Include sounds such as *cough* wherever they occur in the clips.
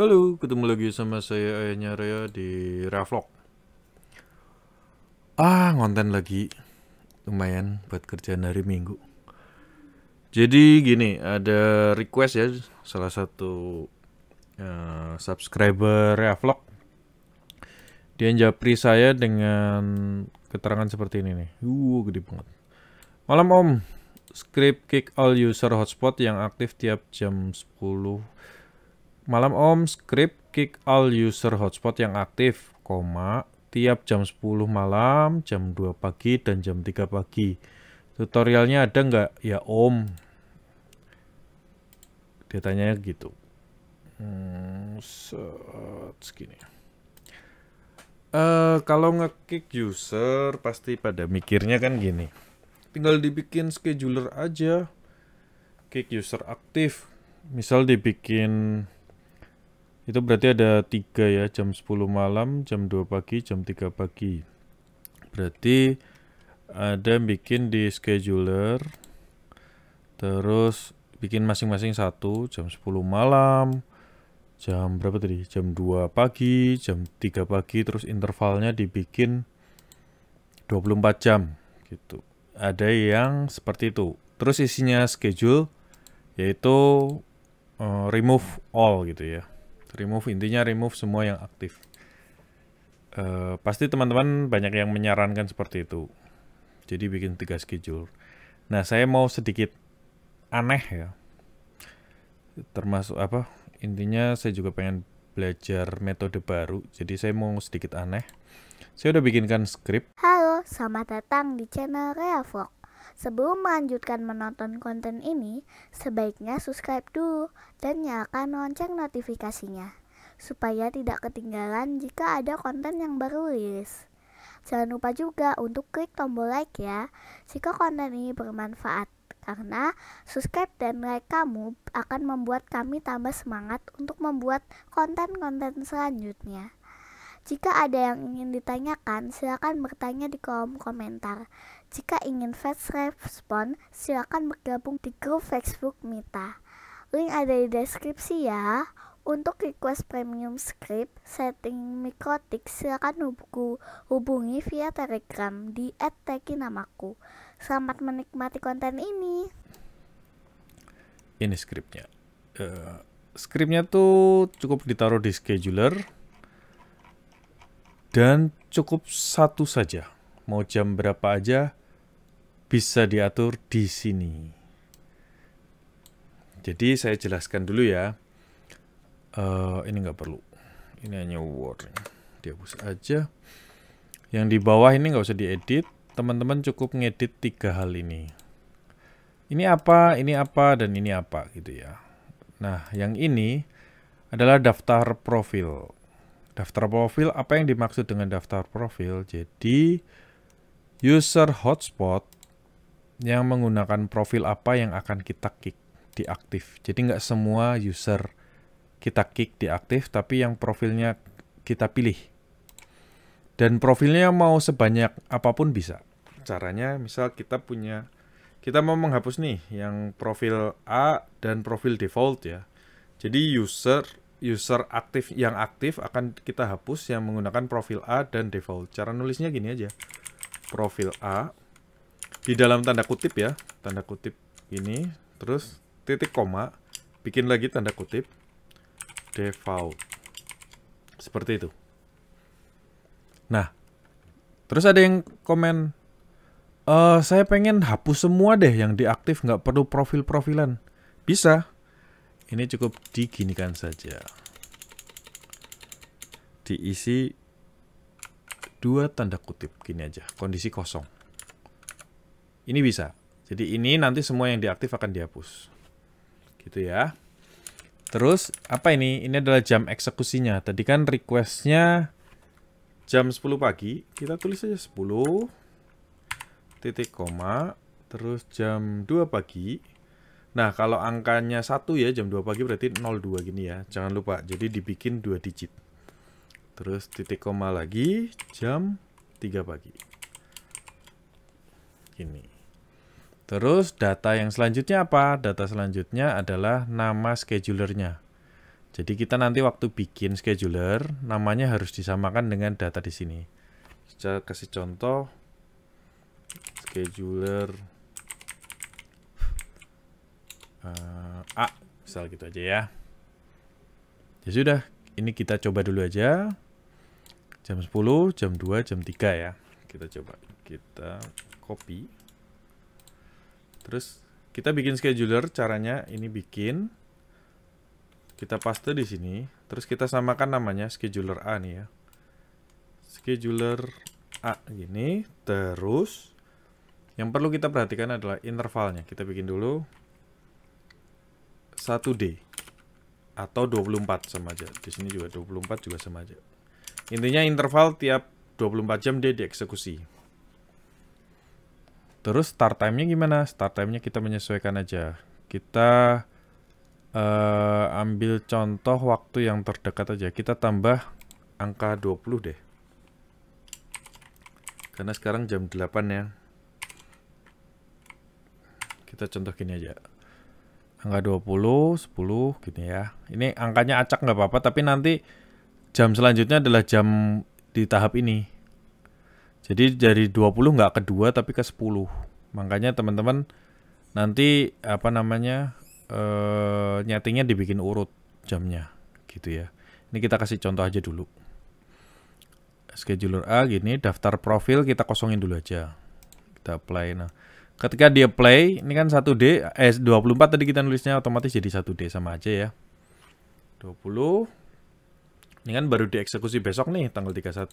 Halo, ketemu lagi sama saya Ayahnya Raya di Revlog Ah, ngonten lagi Lumayan buat kerjaan hari minggu Jadi gini, ada request ya Salah satu uh, subscriber Revlog Dia japri saya dengan keterangan seperti ini nih Uh, gede banget Malam om, script kick all user hotspot yang aktif tiap jam 10 Malam Om, script kick all user hotspot yang aktif, koma, tiap jam 10 malam, jam 2 pagi, dan jam 3 pagi. Tutorialnya ada nggak? Ya Om. Dia tanya gitu. Hmm, set, segini. Uh, kalau ngekick user pasti pada mikirnya kan gini. Tinggal dibikin scheduler aja. Kick user aktif. Misal dibikin itu berarti ada tiga ya jam 10 malam jam 2 pagi jam 3 pagi berarti ada bikin di scheduler terus bikin masing-masing satu jam 10 malam jam berapa tadi jam 2 pagi jam 3 pagi terus intervalnya dibikin 24 jam gitu ada yang seperti itu terus isinya schedule yaitu eh, remove all gitu ya remove intinya remove semua yang aktif uh, pasti teman-teman banyak yang menyarankan seperti itu jadi bikin tiga schedule nah saya mau sedikit aneh ya termasuk apa intinya saya juga pengen belajar metode baru jadi saya mau sedikit aneh saya udah bikinkan script halo selamat datang di channel Rea Sebelum melanjutkan menonton konten ini, sebaiknya subscribe dulu dan nyalakan lonceng notifikasinya supaya tidak ketinggalan jika ada konten yang baru rilis. Jangan lupa juga untuk klik tombol like ya jika konten ini bermanfaat karena subscribe dan like kamu akan membuat kami tambah semangat untuk membuat konten-konten selanjutnya. Jika ada yang ingin ditanyakan, silakan bertanya di kolom komentar. Jika ingin fast respon, silakan bergabung di grup Facebook Mita. Link ada di deskripsi ya. Untuk request premium script, setting mikrotik, silakan hubungi via telegram di namaku. Selamat menikmati konten ini. Ini scriptnya. Uh, scriptnya tuh cukup ditaruh di scheduler dan cukup satu saja. Mau jam berapa aja bisa diatur di sini. Jadi saya jelaskan dulu ya. Uh, ini nggak perlu. Ini hanya warning. Dihapus aja. Yang di bawah ini nggak usah diedit. Teman-teman cukup ngedit tiga hal ini. Ini apa, ini apa, dan ini apa gitu ya. Nah, yang ini adalah daftar profil. Daftar profil, apa yang dimaksud dengan daftar profil? Jadi, user hotspot yang menggunakan profil apa yang akan kita kick diaktif. Jadi nggak semua user kita kick diaktif, tapi yang profilnya kita pilih. Dan profilnya mau sebanyak apapun bisa. Caranya misal kita punya, kita mau menghapus nih yang profil A dan profil default ya. Jadi user user aktif yang aktif akan kita hapus yang menggunakan profil A dan default. Cara nulisnya gini aja. Profil A di dalam tanda kutip ya, tanda kutip ini terus titik koma, bikin lagi tanda kutip default. Seperti itu. Nah, terus ada yang komen Uh, saya pengen hapus semua deh yang diaktif, nggak perlu profil-profilan. Bisa, ini cukup diginikan saja diisi dua tanda kutip gini aja kondisi kosong ini bisa jadi ini nanti semua yang diaktif akan dihapus gitu ya terus apa ini ini adalah jam eksekusinya tadi kan requestnya jam 10 pagi kita tulis aja 10 titik koma terus jam 2 pagi Nah, kalau angkanya satu ya jam 2 pagi berarti 02 gini ya. Jangan lupa. Jadi dibikin dua digit. Terus titik koma lagi jam 3 pagi. Gini. Terus data yang selanjutnya apa? Data selanjutnya adalah nama schedulernya. Jadi kita nanti waktu bikin scheduler, namanya harus disamakan dengan data di sini. Saya kasih contoh scheduler uh, A misal gitu aja ya ya sudah ini kita coba dulu aja jam 10 jam 2 jam 3 ya kita coba kita copy terus kita bikin scheduler caranya ini bikin kita paste di sini terus kita samakan namanya scheduler A nih ya scheduler A gini terus yang perlu kita perhatikan adalah intervalnya kita bikin dulu 1D atau 24 sama aja. Di sini juga 24 juga sama aja. Intinya interval tiap 24 jam dia dieksekusi. Terus start time-nya gimana? Start time-nya kita menyesuaikan aja. Kita uh, ambil contoh waktu yang terdekat aja. Kita tambah angka 20 deh. Karena sekarang jam 8 ya. Kita contoh gini aja angka 20, 10 gitu ya. Ini angkanya acak nggak apa-apa, tapi nanti jam selanjutnya adalah jam di tahap ini. Jadi dari 20 nggak ke 2 tapi ke 10. Makanya teman-teman nanti apa namanya eh, nyetingnya dibikin urut jamnya gitu ya. Ini kita kasih contoh aja dulu. Scheduler A gini, daftar profil kita kosongin dulu aja. Kita apply. Nah, Ketika dia play, ini kan 1D, eh 24 tadi kita nulisnya otomatis jadi 1D sama aja ya. 20. Ini kan baru dieksekusi besok nih, tanggal 31.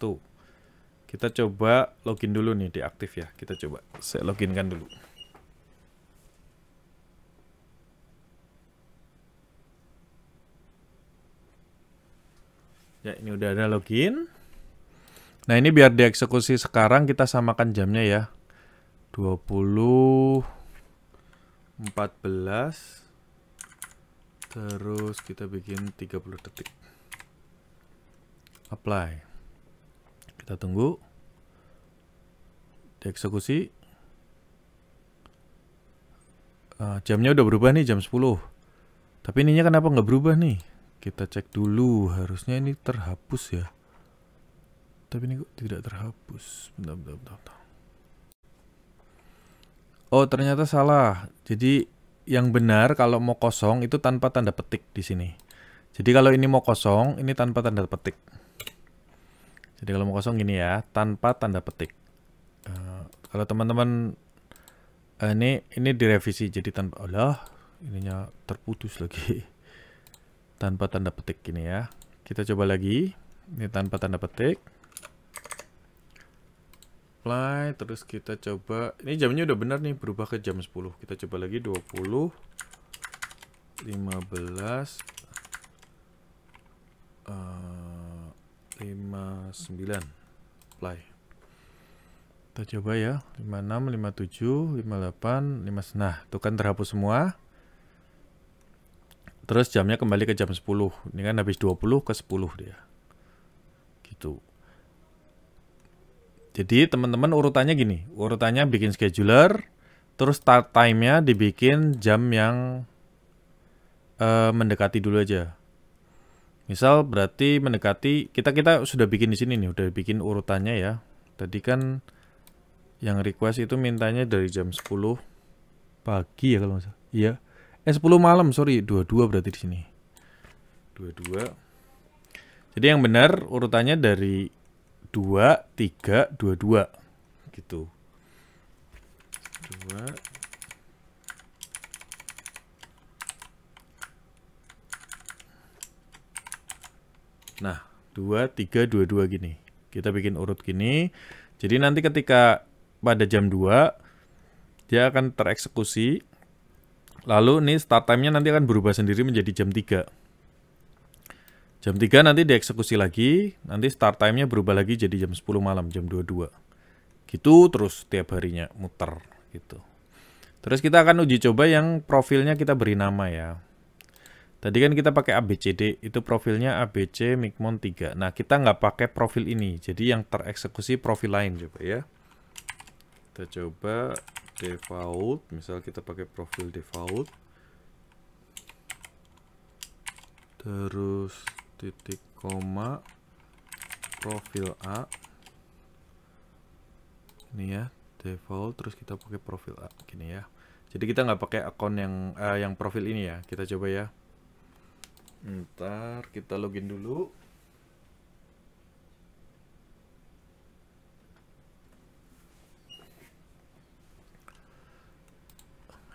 Kita coba login dulu nih, diaktif ya. Kita coba, saya kan dulu. Ya, ini udah ada login. Nah, ini biar dieksekusi sekarang kita samakan jamnya ya. 20 14 terus kita bikin 30 detik apply kita tunggu dieksekusi uh, jamnya udah berubah nih jam 10 tapi ininya kenapa nggak berubah nih kita cek dulu harusnya ini terhapus ya tapi ini kok tidak terhapus bentar bentar bentar, bentar. Oh ternyata salah. Jadi yang benar kalau mau kosong itu tanpa tanda petik di sini. Jadi kalau ini mau kosong, ini tanpa tanda petik. Jadi kalau mau kosong gini ya, tanpa tanda petik. Uh, kalau teman-teman uh, ini ini direvisi jadi tanpa Allah ininya terputus lagi *laughs* tanpa tanda petik ini ya. Kita coba lagi. Ini tanpa tanda petik apply terus kita coba ini jamnya udah benar nih berubah ke jam 10 kita coba lagi 20 15 uh, 59 apply kita coba ya 56 57 58 5 nah itu kan terhapus semua terus jamnya kembali ke jam 10 ini kan habis 20 ke 10 dia gitu jadi teman-teman urutannya gini, urutannya bikin scheduler, terus start time-nya dibikin jam yang uh, mendekati dulu aja. Misal berarti mendekati kita kita sudah bikin di sini nih, udah bikin urutannya ya. Tadi kan yang request itu mintanya dari jam 10 pagi ya kalau nggak salah. Iya. Eh 10 malam, sorry, 22 berarti di sini. 22. Jadi yang benar urutannya dari dua tiga dua dua gitu dua nah dua tiga dua dua gini kita bikin urut gini jadi nanti ketika pada jam 2 dia akan tereksekusi lalu nih start time-nya nanti akan berubah sendiri menjadi jam 3 Jam 3 nanti dieksekusi lagi, nanti start time-nya berubah lagi jadi jam 10 malam, jam 22. Gitu terus tiap harinya muter gitu. Terus kita akan uji coba yang profilnya kita beri nama ya. Tadi kan kita pakai ABCD, itu profilnya ABC Mikmon 3. Nah, kita nggak pakai profil ini, jadi yang tereksekusi profil lain coba ya. Kita coba default, misal kita pakai profil default. Terus titik koma profil A ini ya default terus kita pakai profil A gini ya jadi kita nggak pakai akun yang uh, yang profil ini ya kita coba ya ntar kita login dulu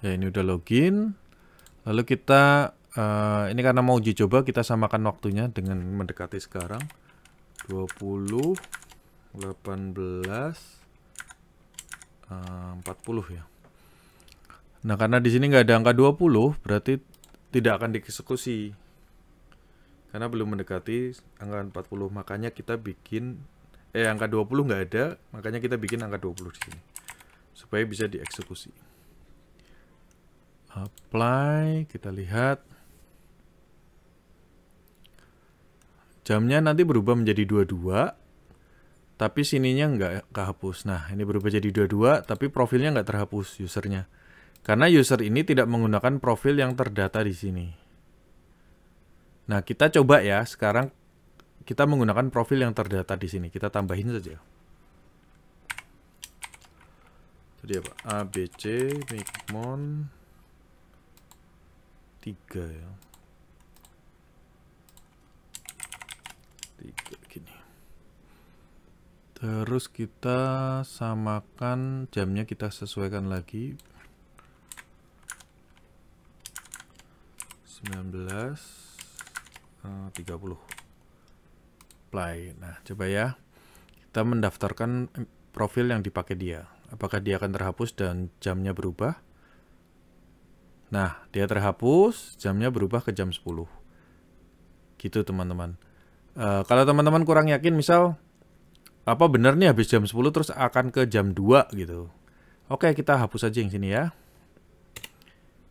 ya ini udah login lalu kita Eh, ini karena mau uji coba kita samakan waktunya dengan mendekati sekarang 20 18 uh, 40 ya nah karena di sini nggak ada angka 20 berarti tidak akan dieksekusi karena belum mendekati angka 40 makanya kita bikin eh angka 20 nggak ada makanya kita bikin angka 20 di sini supaya bisa dieksekusi apply kita lihat jamnya nanti berubah menjadi 22 tapi sininya nggak kehapus nah ini berubah jadi 22 tapi profilnya nggak terhapus usernya karena user ini tidak menggunakan profil yang terdata di sini nah kita coba ya sekarang kita menggunakan profil yang terdata di sini kita tambahin saja jadi apa abc Pokemon 3 ya tiga gini terus kita samakan jamnya kita sesuaikan lagi 19 30 play. nah coba ya kita mendaftarkan eh, profil yang dipakai dia apakah dia akan terhapus dan jamnya berubah nah dia terhapus jamnya berubah ke jam 10 gitu teman-teman Eh, kalau teman-teman kurang yakin misal apa benar nih habis jam 10 terus akan ke jam 2 gitu. Oke, kita hapus aja yang sini ya.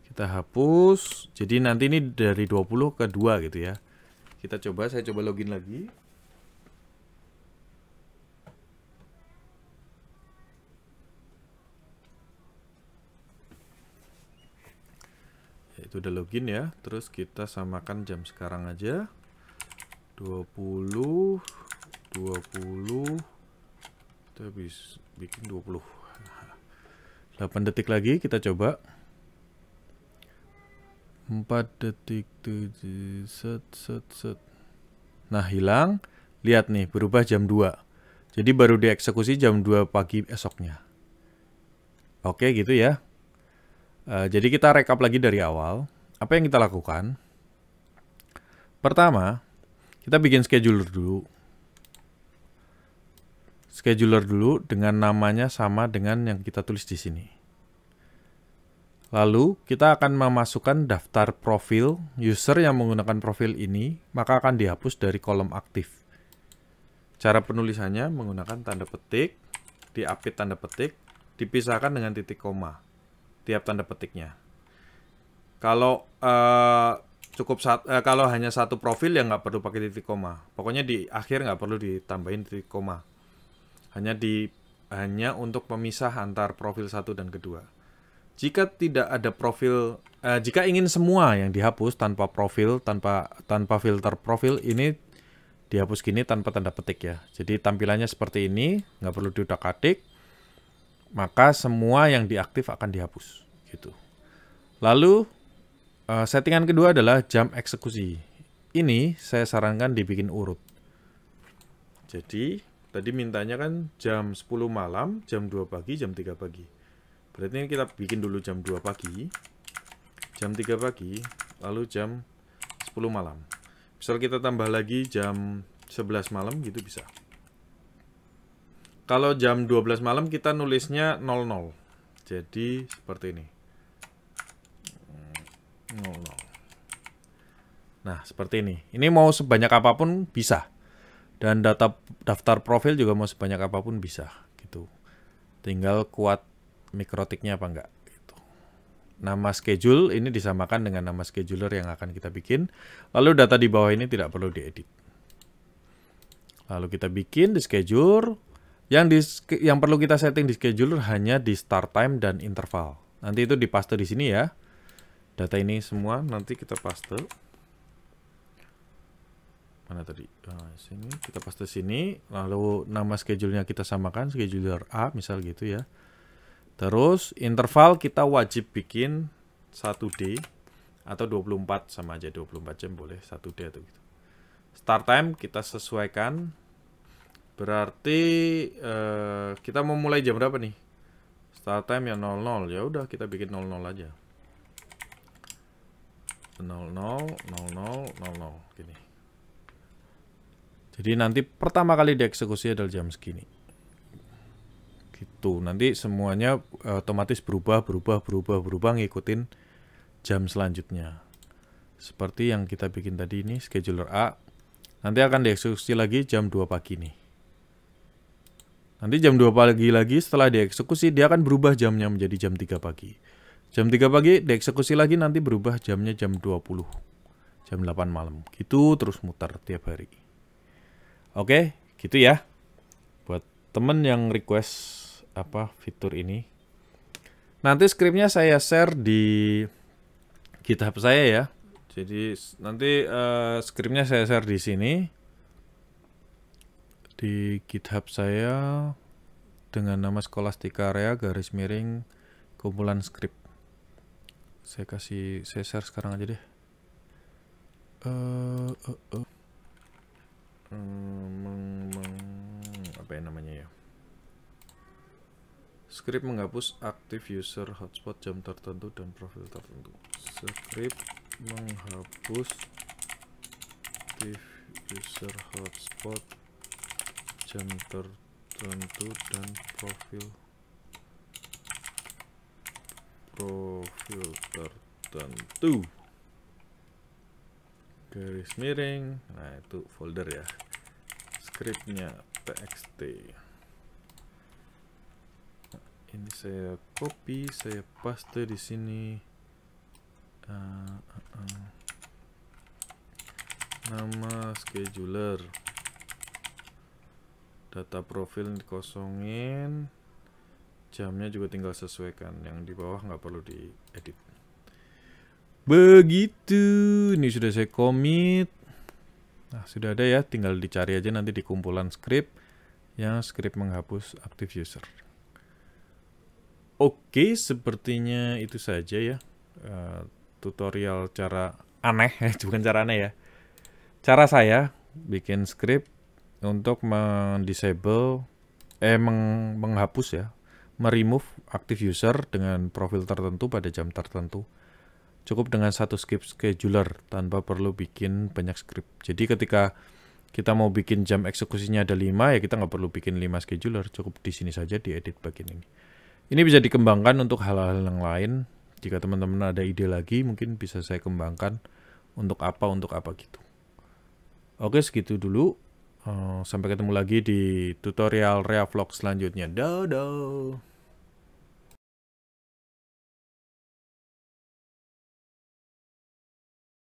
Kita hapus. Jadi nanti ini dari 20 ke 2 gitu ya. Kita coba, saya coba login lagi. itu udah login ya. Terus kita samakan jam sekarang aja. 20 20 kita bisa bikin 20 8 detik lagi kita coba 4 detik 7 set set set nah hilang lihat nih berubah jam 2 jadi baru dieksekusi jam 2 pagi esoknya oke gitu ya uh, jadi kita rekap lagi dari awal apa yang kita lakukan pertama kita bikin scheduler dulu. Scheduler dulu dengan namanya sama dengan yang kita tulis di sini. Lalu kita akan memasukkan daftar profil user yang menggunakan profil ini, maka akan dihapus dari kolom aktif. Cara penulisannya menggunakan tanda petik, diapit tanda petik, dipisahkan dengan titik koma tiap tanda petiknya. Kalau uh, cukup sat, eh, kalau hanya satu profil ya nggak perlu pakai titik koma pokoknya di akhir nggak perlu ditambahin titik koma hanya di hanya untuk pemisah antar profil satu dan kedua jika tidak ada profil eh, jika ingin semua yang dihapus tanpa profil tanpa tanpa filter profil ini dihapus gini tanpa tanda petik ya jadi tampilannya seperti ini nggak perlu diudak atik maka semua yang diaktif akan dihapus gitu lalu Uh, settingan kedua adalah jam eksekusi. Ini saya sarankan dibikin urut. Jadi tadi mintanya kan jam 10 malam, jam 2 pagi, jam 3 pagi. Berarti ini kita bikin dulu jam 2 pagi, jam 3 pagi, lalu jam 10 malam. Misal kita tambah lagi jam 11 malam gitu bisa. Kalau jam 12 malam kita nulisnya 00. Jadi seperti ini. Oh, no. Nah, seperti ini. Ini mau sebanyak apapun bisa. Dan data daftar profil juga mau sebanyak apapun bisa gitu. Tinggal kuat mikrotiknya apa enggak gitu. Nama schedule ini disamakan dengan nama scheduler yang akan kita bikin. Lalu data di bawah ini tidak perlu diedit. Lalu kita bikin di schedule yang di yang perlu kita setting di scheduler hanya di start time dan interval. Nanti itu dipaste di sini ya data ini semua nanti kita paste mana tadi nah, sini kita paste sini lalu nama schedule-nya kita samakan scheduler A misal gitu ya terus interval kita wajib bikin 1D atau 24 sama aja 24 jam boleh 1D atau gitu start time kita sesuaikan berarti eh, kita mau mulai jam berapa nih start time ya 00 ya udah kita bikin 00 aja 0 0 0 0 0 0 gini. Jadi nanti pertama kali dieksekusi adalah jam segini. Gitu. Nanti semuanya otomatis berubah berubah berubah berubah ngikutin jam selanjutnya. Seperti yang kita bikin tadi ini scheduler A. Nanti akan dieksekusi lagi jam 2 pagi nih. Nanti jam 2 pagi lagi setelah dieksekusi dia akan berubah jamnya menjadi jam 3 pagi. Jam 3 pagi dieksekusi lagi nanti berubah jamnya jam 20. Jam 8 malam. Gitu terus muter tiap hari. Oke, gitu ya. Buat temen yang request apa fitur ini. Nanti scriptnya saya share di GitHub saya ya. Jadi nanti uh, eh, skripnya saya share di sini di GitHub saya dengan nama Sekolah stikarea garis miring kumpulan script saya kasih saya share sekarang aja deh uh, uh, uh. Hmm, meng, apa yang namanya ya script menghapus aktif user hotspot jam tertentu dan profil tertentu script menghapus aktif user hotspot jam tertentu dan profil profil tertentu garis miring nah itu folder ya scriptnya txt nah, ini saya copy saya paste di sini uh, uh, uh. nama scheduler data profil dikosongin jamnya juga tinggal sesuaikan yang di bawah nggak perlu diedit Begitu, ini sudah saya commit. Nah, sudah ada ya, tinggal dicari aja nanti di kumpulan script yang script menghapus active user. Oke, sepertinya itu saja ya. Uh, tutorial cara aneh, *laughs* bukan cara aneh ya. Cara saya bikin script untuk mendisable eh meng menghapus ya, meremove active user dengan profil tertentu pada jam tertentu. Cukup dengan satu script scheduler tanpa perlu bikin banyak script. Jadi ketika kita mau bikin jam eksekusinya ada 5 ya kita nggak perlu bikin 5 scheduler, cukup di sini saja di edit bagian ini. Ini bisa dikembangkan untuk hal-hal yang lain. Jika teman-teman ada ide lagi mungkin bisa saya kembangkan untuk apa untuk apa gitu. Oke segitu dulu. Eh, sampai ketemu lagi di tutorial Reaflog selanjutnya. Dadah.